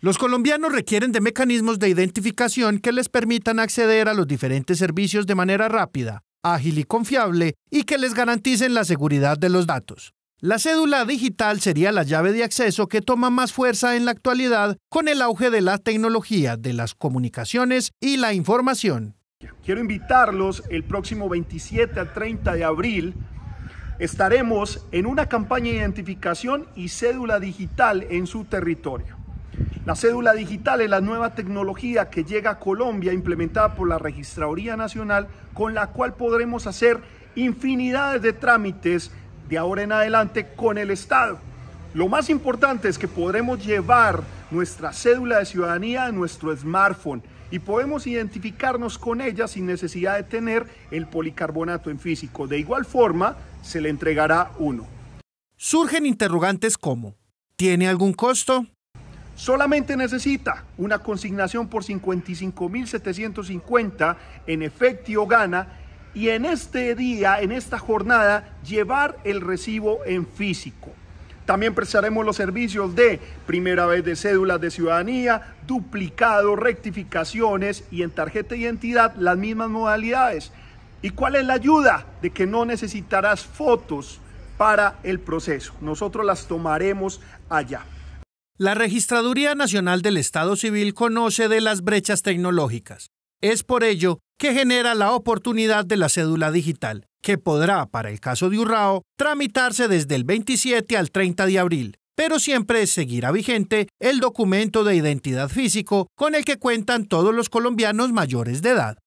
Los colombianos requieren de mecanismos de identificación que les permitan acceder a los diferentes servicios de manera rápida, ágil y confiable y que les garanticen la seguridad de los datos. La cédula digital sería la llave de acceso que toma más fuerza en la actualidad con el auge de la tecnología, de las comunicaciones y la información. Quiero invitarlos el próximo 27 a 30 de abril. Estaremos en una campaña de identificación y cédula digital en su territorio. La cédula digital es la nueva tecnología que llega a Colombia implementada por la Registraduría Nacional con la cual podremos hacer infinidades de trámites de ahora en adelante con el Estado. Lo más importante es que podremos llevar nuestra cédula de ciudadanía a nuestro smartphone y podemos identificarnos con ella sin necesidad de tener el policarbonato en físico. De igual forma, se le entregará uno. Surgen interrogantes como, ¿tiene algún costo? Solamente necesita una consignación por 55.750 en efectivo gana y en este día, en esta jornada, llevar el recibo en físico. También prestaremos los servicios de primera vez de cédulas de ciudadanía, duplicado, rectificaciones y en tarjeta de identidad las mismas modalidades. ¿Y cuál es la ayuda? De que no necesitarás fotos para el proceso. Nosotros las tomaremos allá. La Registraduría Nacional del Estado Civil conoce de las brechas tecnológicas. Es por ello que genera la oportunidad de la cédula digital, que podrá, para el caso de Urrao, tramitarse desde el 27 al 30 de abril, pero siempre seguirá vigente el documento de identidad físico con el que cuentan todos los colombianos mayores de edad.